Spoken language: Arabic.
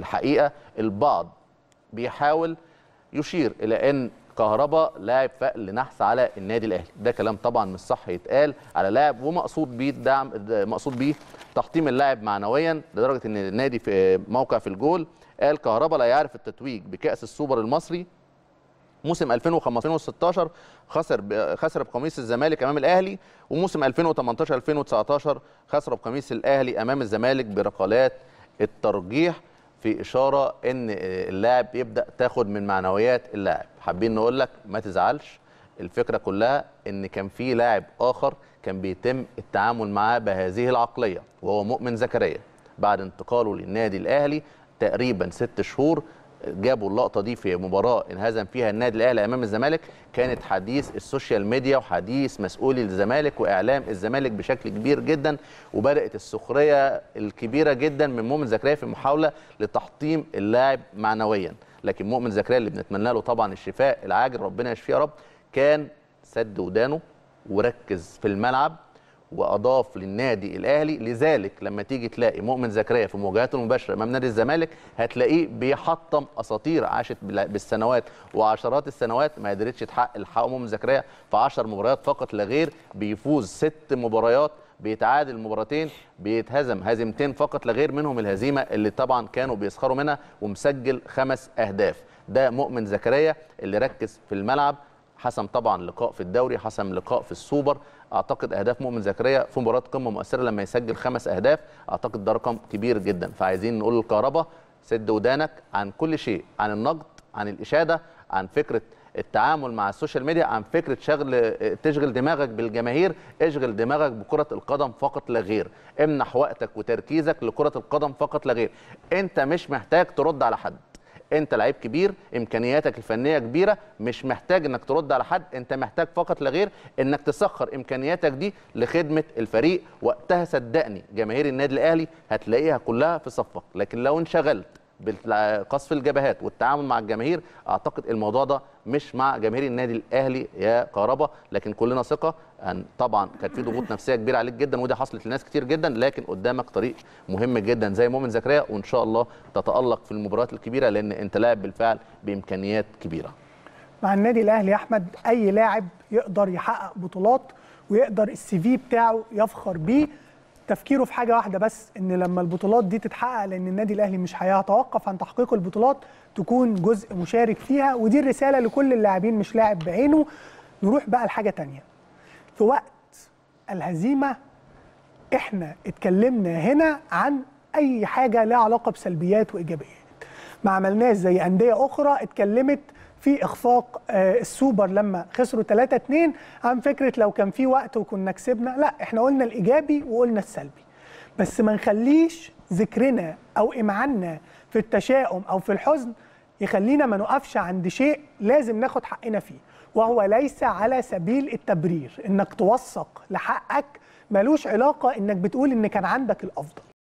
الحقيقه البعض بيحاول يشير الى ان كهربا لاعب فقل نحس على النادي الاهلي ده كلام طبعا مش صح يتقال على لاعب ومقصود بيه الدعم مقصود بيه تحطيم اللاعب معنويا لدرجه ان النادي في موقع في الجول قال كهربا لا يعرف التتويج بكاس السوبر المصري موسم 2015 و16 خسر خسر بقميص الزمالك امام الاهلي وموسم 2018 2019 خسر بقميص الاهلي امام الزمالك بركلات الترجيح في اشاره ان اللاعب يبدا تاخد من معنويات اللاعب حابين نقول لك ما تزعلش الفكره كلها ان كان في لاعب اخر كان بيتم التعامل معاه بهذه العقليه وهو مؤمن زكريا بعد انتقاله للنادي الاهلي تقريبا ست شهور جابوا اللقطه دي في مباراه انهزم فيها النادي الاهلي امام الزمالك كانت حديث السوشيال ميديا وحديث مسؤولي الزمالك واعلام الزمالك بشكل كبير جدا وبدات السخريه الكبيره جدا من مؤمن زكريا في محاوله لتحطيم اللاعب معنويا لكن مؤمن زكريا اللي بنتمنى له طبعا الشفاء العاجل ربنا يشفيه يا رب كان سد ودانه وركز في الملعب واضاف للنادي الاهلي لذلك لما تيجي تلاقي مؤمن زكريا في مواجهاته المباشره امام نادي الزمالك هتلاقيه بيحطم اساطير عاشت بالسنوات وعشرات السنوات ما قدرتش تحقق الحق مؤمن زكريا في 10 مباريات فقط لا غير بيفوز ست مباريات بيتعادل مباراتين بيتهزم هزيمتين فقط لا غير منهم الهزيمه اللي طبعا كانوا بيسخروا منها ومسجل خمس اهداف ده مؤمن زكريا اللي ركز في الملعب حسم طبعا لقاء في الدوري حسم لقاء في السوبر اعتقد اهداف مؤمن زكريا في مباراه قمه مؤثره لما يسجل خمس اهداف اعتقد ده رقم كبير جدا فعايزين نقول للكهرباء سد ودانك عن كل شيء عن النقد عن الاشاده عن فكره التعامل مع السوشيال ميديا عن فكره شغل تشغل دماغك بالجماهير اشغل دماغك بكره القدم فقط لا غير امنح وقتك وتركيزك لكره القدم فقط لا غير انت مش محتاج ترد على حد انت لعيب كبير امكانياتك الفنيه كبيره مش محتاج انك ترد على حد انت محتاج فقط لغير انك تسخر امكانياتك دي لخدمه الفريق وقتها صدقني جماهير النادي الاهلي هتلاقيها كلها في صفك لكن لو انشغلت بقصف الجبهات والتعامل مع الجماهير اعتقد الموضوع ده مش مع جماهير النادي الاهلي يا كهربا لكن كلنا ثقه ان طبعا كانت في ضغوط نفسيه كبيره عليك جدا ودي حصلت لناس كتير جدا لكن قدامك طريق مهم جدا زي مؤمن زكريا وان شاء الله تتالق في المباريات الكبيره لان انت لاعب بالفعل بامكانيات كبيره مع النادي الاهلي يا احمد اي لاعب يقدر يحقق بطولات ويقدر السي في بتاعه يفخر بيه تفكيره في حاجه واحده بس ان لما البطولات دي تتحقق لان النادي الاهلي مش هيتوقف عن تحقيق البطولات تكون جزء مشارك فيها ودي الرساله لكل اللاعبين مش لاعب بعينه نروح بقى لحاجه ثانيه في وقت الهزيمه احنا اتكلمنا هنا عن اي حاجه لها علاقه بسلبيات وايجابيات ما عملناش زي انديه اخرى اتكلمت في اخفاق آه، السوبر لما خسروا 3 2 عن فكره لو كان في وقت وكنا كسبنا لا احنا قلنا الايجابي وقلنا السلبي بس ما نخليش ذكرنا او امعاننا في التشاؤم او في الحزن يخلينا ما نقفش عند شيء لازم ناخد حقنا فيه وهو ليس على سبيل التبرير انك توثق لحقك ملوش علاقه انك بتقول ان كان عندك الافضل